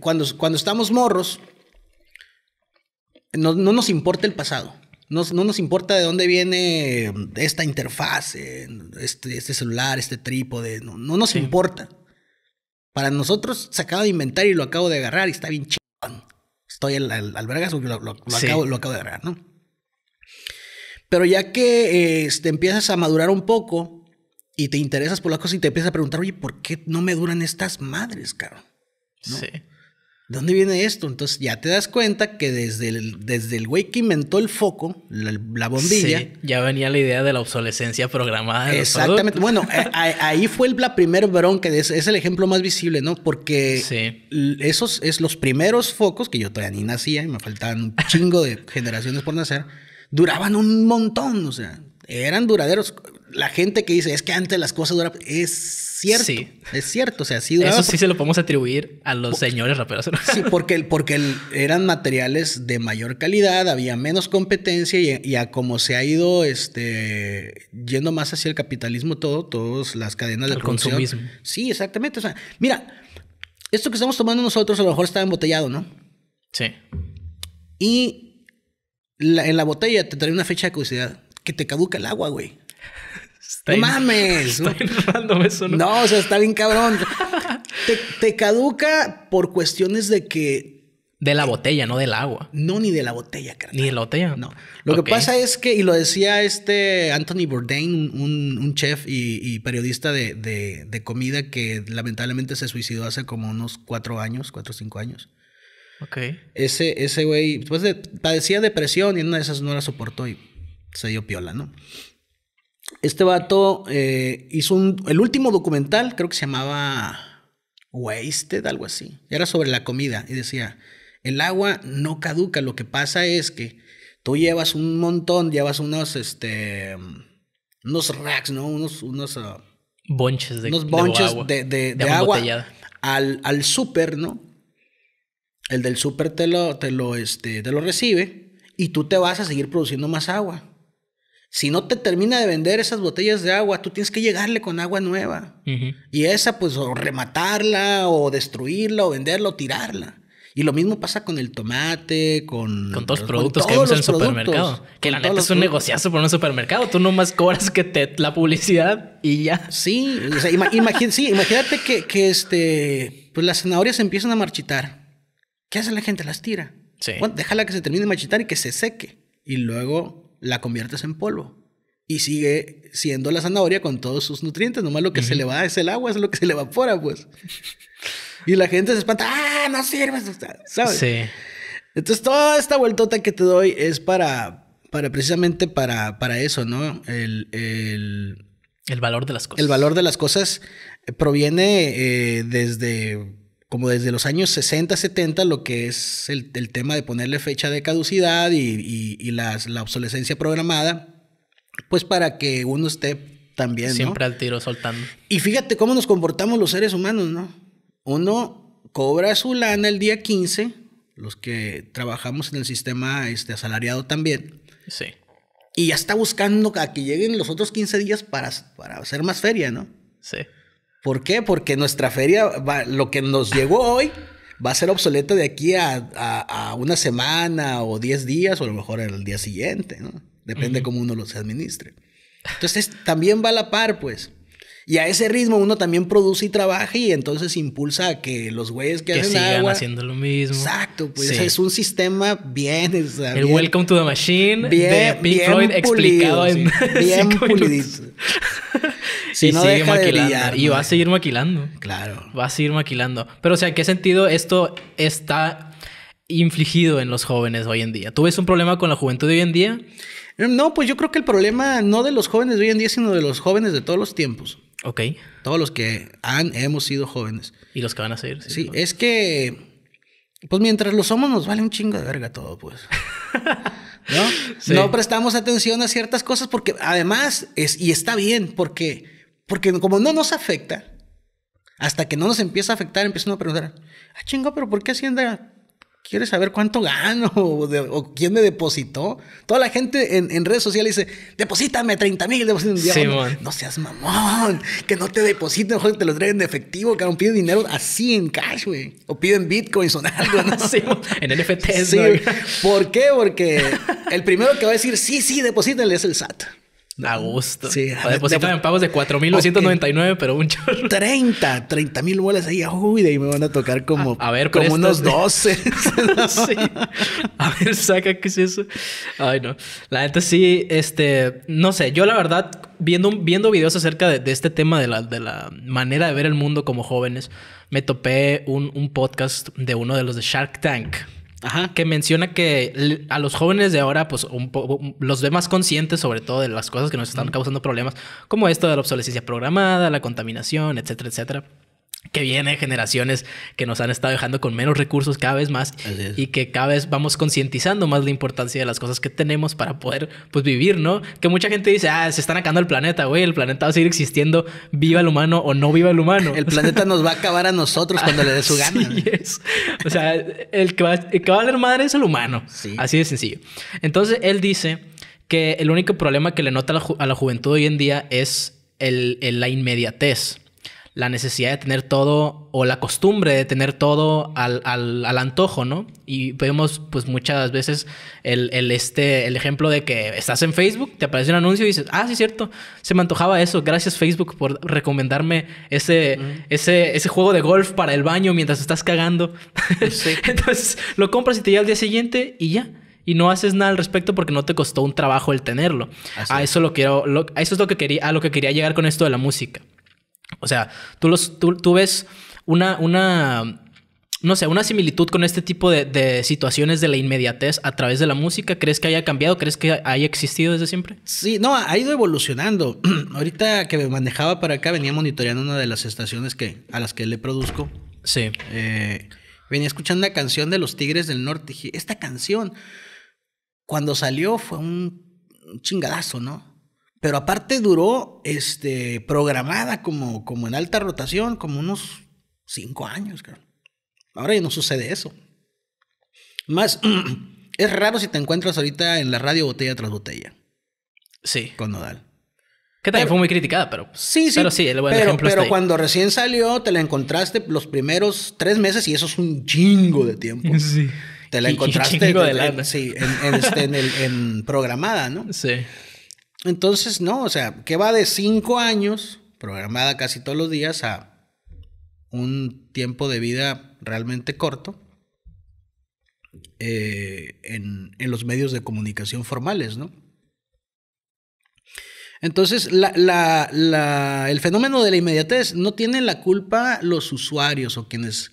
cuando, estamos morros, no, nos importa el pasado. No, nos importa de dónde viene esta interfaz, este, este, celular, este trípode. No, no nos importa. Para nosotros se acaba de inventar y lo acabo de agarrar y está bien chido. Estoy al, la al lo, acabo, de agarrar, ¿no? Pero ya que te este, empiezas a madurar un poco y te interesas por las cosas y te empiezas a preguntar, oye, ¿por qué no me duran estas madres, cabrón? Sí dónde viene esto? Entonces ya te das cuenta que desde el, desde el güey que inventó el foco, la, bombilla. ya venía la idea de la obsolescencia programada. exactamente. bueno, eh, ahí fue el primer bronca, que es el ejemplo más visible, ¿no? Porque esos es los primeros focos, que yo todavía ni nacía y me faltaban un chingo de generaciones por nacer, duraban un montón, o sea, eran duraderos la gente que dice es que antes las cosas duraban. Es cierto. Es cierto. O sea, sí duraban Eso sí se lo podemos atribuir a los señores raperos. Sí, porque, porque eran materiales de mayor calidad, había menos competencia y, a como se ha ido este, yendo más hacia el capitalismo todo, todas las cadenas de consumo consumismo. Sí, exactamente. O sea, mira, esto que estamos tomando nosotros a lo mejor está embotellado, ¿no? Sí. Y en la botella te trae una fecha de caducidad que te caduca el agua, güey. no mames. Está ¿no? o sea, está bien cabrón. te, caduca por cuestiones de que. De la botella, no del agua. No, ni de la botella, carnal. Ni de la botella. No. Lo que pasa es que, y lo decía este Anthony Bourdain, un, chef y, periodista de, comida que lamentablemente se suicidó hace como unos cuatro años, cuatro o cinco años. Ok. Ese, ese güey, pues de, padecía depresión y una de esas no la soportó y se dio piola, ¿no? Este vato eh, hizo el último documental, creo que se llamaba Wasted, algo así. Era sobre la comida y decía, el agua no caduca, lo que pasa es que tú llevas un montón, llevas unos, este, unos racks, ¿no? Unos, unos... Ah, bonches de, agua, al, al súper, ¿no? El del súper te lo, te, lo, este, te lo recibe y tú te vas a seguir produciendo más agua. Si no te termina de vender esas botellas de agua, tú tienes que llegarle con agua nueva. Y esa, pues, o rematarla, o destruirla, o venderla, o tirarla. Y lo mismo pasa con el tomate, con... Con todos los productos que vemos en el supermercado. Que la neta es un negociazo por un supermercado. Tú nomás cobras que te la publicidad y ya. Sí, imagínate que, que, este, pues las zanahorias empiezan a marchitar. ¿Qué hace la gente? Las tira. Sí. déjala que se termine de marchitar y que se seque. Y luego la conviertes en polvo. Y sigue siendo la zanahoria con todos sus nutrientes. Nomás lo que se le va es el agua, es lo que se le evapora, pues. y la gente se espanta. ¡Ah, no sirves ¿Sabes? Sí. Entonces, toda esta vueltota que te doy es para, para precisamente para, para eso, ¿no? El, valor de las cosas. El valor de las cosas proviene eh, desde como desde los años 60, 70, lo que es el, tema de ponerle fecha de caducidad y, la obsolescencia programada, pues para que uno esté también. Siempre al tiro soltando. Y fíjate cómo nos comportamos los seres humanos, ¿no? Uno cobra su lana el día 15, los que trabajamos en el sistema este, asalariado también. Sí. Y ya está buscando a que lleguen los otros 15 días para, para hacer más feria, ¿no? Sí. ¿Por qué? Porque nuestra feria, lo que nos llegó hoy, va a ser obsoleto de aquí a, a, una semana o 10 días o a lo mejor el día siguiente, ¿no? Depende cómo uno los administre. Entonces también va a la par, pues. Y a ese ritmo uno también produce y trabaja y entonces impulsa a que los güeyes que, sigan haciendo lo mismo. Exacto, pues es un sistema bien. O el Welcome to the Machine bien, de bien pulido, explicado bien pulidito. Sí, y no y va a seguir maquilando. Claro. Va a seguir maquilando. Pero, o sea, ¿en qué sentido esto está infligido en los jóvenes hoy en día? ¿Tú ves un problema con la juventud de hoy en día? Mm, no, pues yo creo que el problema no de los jóvenes de hoy en día, sino de los jóvenes de todos los tiempos. Ok. Todos los que han, hemos sido jóvenes. Y los que van a seguir. Sí, es que, pues mientras lo somos nos vale un chingo de verga todo, pues. ¿No? No prestamos atención a ciertas cosas porque además, es, y está bien, porque porque como no nos afecta, hasta que no nos empieza a afectar, empiezan a preguntar, ah, chingo, pero ¿por qué Hacienda quiere saber cuánto gano o, quién me depositó? Toda la gente en, redes sociales dice, deposítame 30 mil, un no, no, seas mamón, que no te depositen, mejor que te lo traigan de efectivo, que no piden dinero así en cash, güey. O piden bitcoins o algo, ¿no? sí, en el Sí, ¿Por qué? Porque el primero que va a decir, sí, sí, deposítenle es el SAT. A gusto. Sí. a depositan en pagos de 4.999, pero un chorro. 30, 30 mil bolas ahí. Uy, de ahí me van a tocar como, a, ver, como unos 12. A ver, saca, ¿qué es eso? Ay, no. La gente sí, este, no sé. Yo la verdad, viendo, viendo videos acerca de, de este tema de la, de la manera de ver el mundo como jóvenes, me topé un, un podcast de uno de los de Shark Tank. Ajá. que menciona que a los jóvenes de ahora, pues los ve más conscientes sobre todo de las cosas que nos están causando problemas, como esto de la obsolescencia programada, la contaminación, etcétera, etcétera que viene, generaciones que nos han estado dejando con menos recursos cada vez más y que cada vez vamos concientizando más la importancia de las cosas que tenemos para poder pues vivir, ¿no? Que mucha gente dice, ah, se están acabando el planeta, güey, el planeta va a seguir existiendo, viva el humano o no viva el humano. El planeta nos va a acabar a nosotros cuando le dé su gana. O sea, el que, va, madre es el humano. Así de sencillo. Entonces, él dice que el único problema que le nota a la, juventud hoy en día es la inmediatez la necesidad de tener todo o la costumbre de tener todo al, al, al antojo, ¿no? Y vemos pues muchas veces el, este, el ejemplo de que estás en Facebook, te aparece un anuncio y dices, ah, sí, cierto, se me antojaba eso, gracias Facebook por recomendarme ese, ese, ese juego de golf para el baño mientras estás cagando. Pues Entonces lo compras y te llega al día siguiente y ya y no haces nada al respecto porque no te costó un trabajo el tenerlo. a eso lo quiero, a eso es lo que quería, a lo que quería llegar con esto de la música. O sea, tú, los, tú, ves una, una, no sé, una similitud con este tipo de, situaciones de la inmediatez a través de la música? ¿Crees que haya cambiado? ¿Crees que haya existido desde siempre? Sí, no, ha ido evolucionando. Ahorita que me manejaba para acá, venía monitoreando una de las estaciones que, a las que le produzco. Sí. Eh, venía escuchando una canción de los Tigres del Norte. Dije, esta canción, cuando salió, fue un chingadazo, ¿no? Pero aparte duró este, programada como, como en alta rotación, como unos cinco años. creo. Ahora ya no sucede eso. Más, es raro si te encuentras ahorita en la radio botella tras botella. Sí. Con Nodal. Que también fue muy criticada, pero. Sí, sí. Pero sí, el buen pero, ejemplo Pero cuando recién salió, te la encontraste los primeros tres meses y eso es un chingo de tiempo. Sí. Te la encontraste. sí, el, en programada, ¿no? Sí. Entonces, no, o sea, que va de cinco años, programada casi todos los días, a un tiempo de vida realmente corto eh, en, en, los medios de comunicación formales, ¿no? Entonces, la, la, la, el fenómeno de la inmediatez no tiene la culpa los usuarios o quienes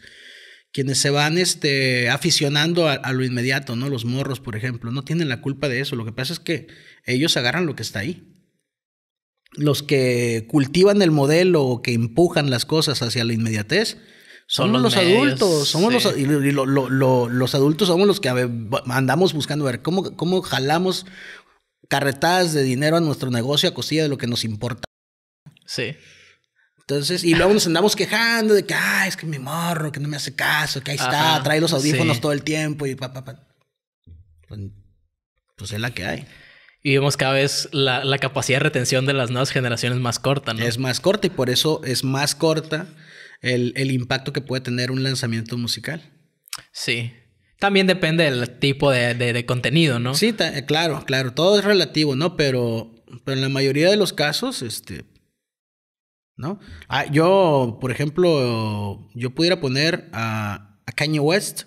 quienes se van este, aficionando a, lo inmediato, ¿no? Los morros, por ejemplo, no tienen la culpa de eso. Lo que pasa es que ellos agarran lo que está ahí. Los que cultivan el modelo o que empujan las cosas hacia la inmediatez son los, adultos. Somos los, y los adultos somos los que andamos buscando ver cómo, cómo jalamos carretadas de dinero a nuestro negocio a costilla de lo que nos importa. Sí. Entonces, y luego nos andamos quejando de que, ah, es que mi morro, que no me hace caso, que ahí está, trae los audífonos todo el tiempo y papá. Pa, pues, pues, es la que hay y vemos cada vez la, capacidad de retención de las nuevas generaciones más corta, ¿no? Es más corta y por eso es más corta el, impacto que puede tener un lanzamiento musical. Sí. También depende del tipo de, contenido, ¿no? Sí, claro, claro. Todo es relativo, ¿no? Pero, pero en la mayoría de los casos, este, ¿no? Ah, yo, por ejemplo, yo pudiera poner a, Kanye West.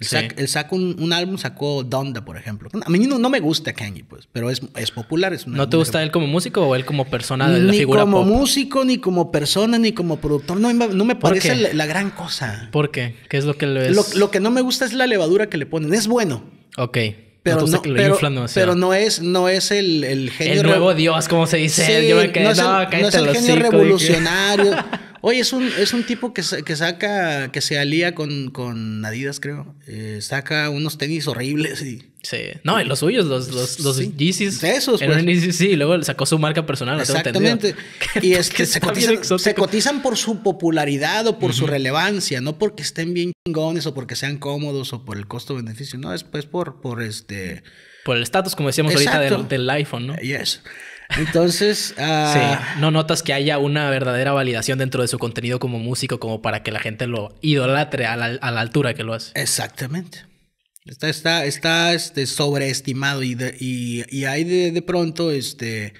Él, sacó un, álbum, sacó Donda, por ejemplo. A mí no, me gusta Kanye, pues, pero es, popular. Es ¿No te gusta él como músico o él como persona de la ni como músico, ni como persona, ni como productor. No, no me parece la, gran cosa. ¿Por qué? ¿Qué es lo que le es. Lo, lo que no me gusta es la levadura que le ponen. Es bueno. Ok pero no, no pero, pero, no es, no es el, el genio. El nuevo Dios, como se dice. Sí, Yo me quedé, no, es el, no es el genio revolucionario. Oye, es un, es un tipo que, saca, que se alía con, con Adidas, creo. Eh, saca unos tenis horribles y. Sí. No, los suyos, los, los, los Yeezys. Esos, pues. sí, y luego sacó su marca personal. Exactamente. y es que se cotizan, por su popularidad o por su relevancia, no porque estén bien chingones o porque sean cómodos o por el costo-beneficio, no, es pues por, por este... Por el estatus, como decíamos ahorita del, del iPhone, ¿no? Yes. Entonces, ah, no notas que haya una verdadera validación dentro de su contenido como músico, como para que la gente lo idolatre a la, altura que lo hace. Exactamente. Está, está, está este, sobreestimado y, hay de, de pronto este,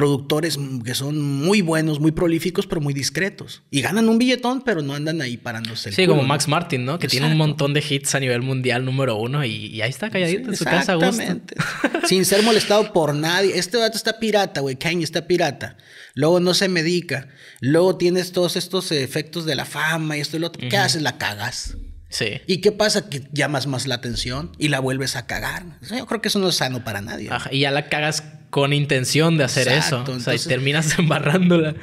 productores que son muy buenos, muy prolíficos, pero muy discretos. Y ganan un billetón, pero no andan ahí parándose. sí, como Max Martin, ¿no? Que tiene un montón de hits a nivel mundial número uno y, ahí está calladito en su casa. Exactamente. Sin ser molestado por nadie. Este dato está pirata, güey. Kanye está pirata. Luego no se medica. Luego tienes todos estos efectos de la fama y esto y lo otro. ¿Qué haces? La cagas. Sí. ¿Y qué pasa? Que llamas más la atención y la vuelves a cagar. Yo creo que eso no es sano para nadie. Y ya la cagas con intención de hacer eso. o sea, y terminas embarrándola.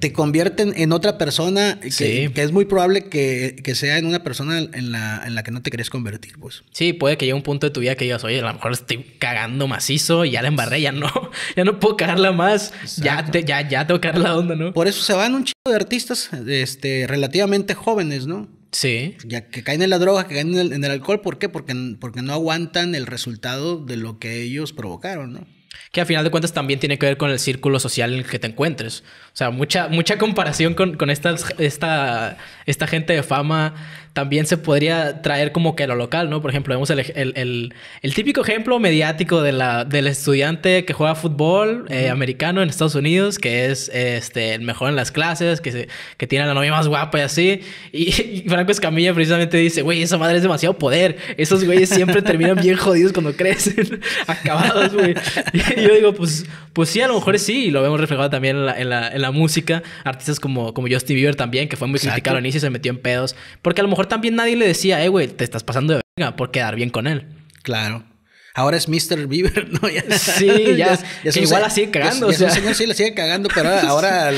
Te convierten en otra persona que, es muy probable que, sea en una persona en la, en la que no te querés convertir, pues. Sí, puede que llegue un punto de tu vida que digas, oye, a lo mejor estoy cagando macizo, ya la embarré, ya no, ya no puedo cagarla más, ya, te, ya, ya tengo la onda, ¿no? Por eso se van un chico de artistas este, relativamente jóvenes, ¿no? Sí. Ya que caen en la droga, que caen en el, alcohol, ¿por qué? Porque, porque no aguantan el resultado de lo que ellos provocaron, ¿no? Que al final de cuentas también tiene que ver con el círculo social en el que te encuentres. O sea, mucha, mucha comparación con, con estas esta, esta gente de fama también se podría traer como que lo local, ¿no? Por ejemplo, vemos el, el, típico ejemplo mediático de la, del estudiante que juega fútbol eh, americano en Estados Unidos, que es este, el mejor en las clases, que, se, tiene a la novia más guapa y así. Y, Franco Escamilla precisamente dice, güey, esa madre es demasiado poder. Esos güeyes siempre terminan bien jodidos cuando crecen, acabados, güey. Y yo digo, pues, pues sí, a lo mejor sí, lo vemos reflejado también en la, música. Artistas como, como Justin Bieber también, que fue muy criticado al inicio y se metió en pedos. Porque a lo mejor también nadie le decía, eh, güey, te estás pasando de venga... por quedar bien con él. Claro. Ahora es Mr. Bieber, ¿no? sí, ya. igual la sigue cagando. sí la sigue cagando, pero ahora,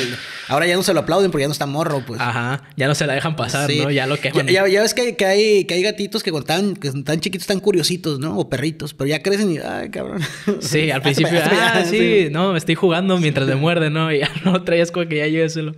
ahora, ya no se lo aplauden porque ya no está morro, pues. Ajá, ya no se la dejan pasar, ¿no? Ya lo quejan. Ya, ya, ves que, hay, que hay gatitos que cuando están, chiquitos tan curiositos, ¿no? O perritos, pero ya crecen y, ay, cabrón. Sí, al principio, ah, sí, no, me estoy jugando mientras me muerde, ¿no? Y ya no traías como que ya lléveselo.